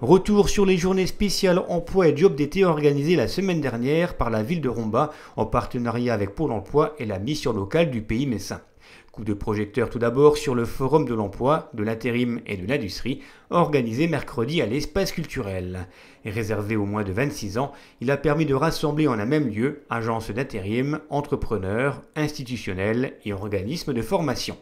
Retour sur les journées spéciales emploi et job d'été organisées la semaine dernière par la ville de Romba en partenariat avec Pôle emploi et la mission locale du pays messin. Coup de projecteur tout d'abord sur le Forum de l'emploi, de l'intérim et de l'industrie, organisé mercredi à l'espace culturel. Réservé aux moins de 26 ans, il a permis de rassembler en un même lieu agences d'intérim, entrepreneurs, institutionnels et organismes de formation.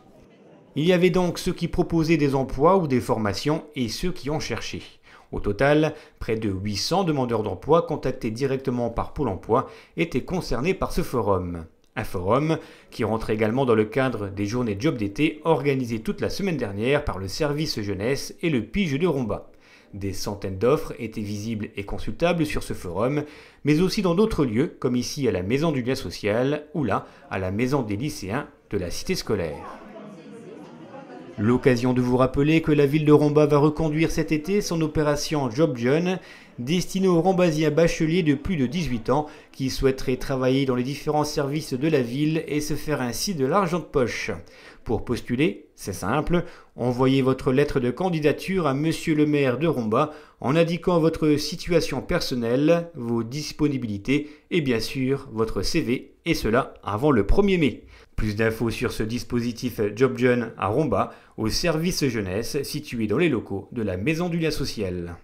Il y avait donc ceux qui proposaient des emplois ou des formations et ceux qui ont cherché. Au total, près de 800 demandeurs d'emploi contactés directement par Pôle Emploi étaient concernés par ce forum. Un forum qui rentre également dans le cadre des journées job d'été organisées toute la semaine dernière par le service jeunesse et le Pige de Romba. Des centaines d'offres étaient visibles et consultables sur ce forum, mais aussi dans d'autres lieux, comme ici à la Maison du lien social ou là à la Maison des lycéens de la Cité scolaire. L'occasion de vous rappeler que la ville de Romba va reconduire cet été son opération Job John destiné aux Rambasiens bacheliers de plus de 18 ans qui souhaiteraient travailler dans les différents services de la ville et se faire ainsi de l'argent de poche. Pour postuler, c'est simple, envoyez votre lettre de candidature à monsieur le maire de Romba en indiquant votre situation personnelle, vos disponibilités et bien sûr votre CV, et cela avant le 1er mai. Plus d'infos sur ce dispositif JobJeune à Romba, au service jeunesse situé dans les locaux de la Maison du lien social.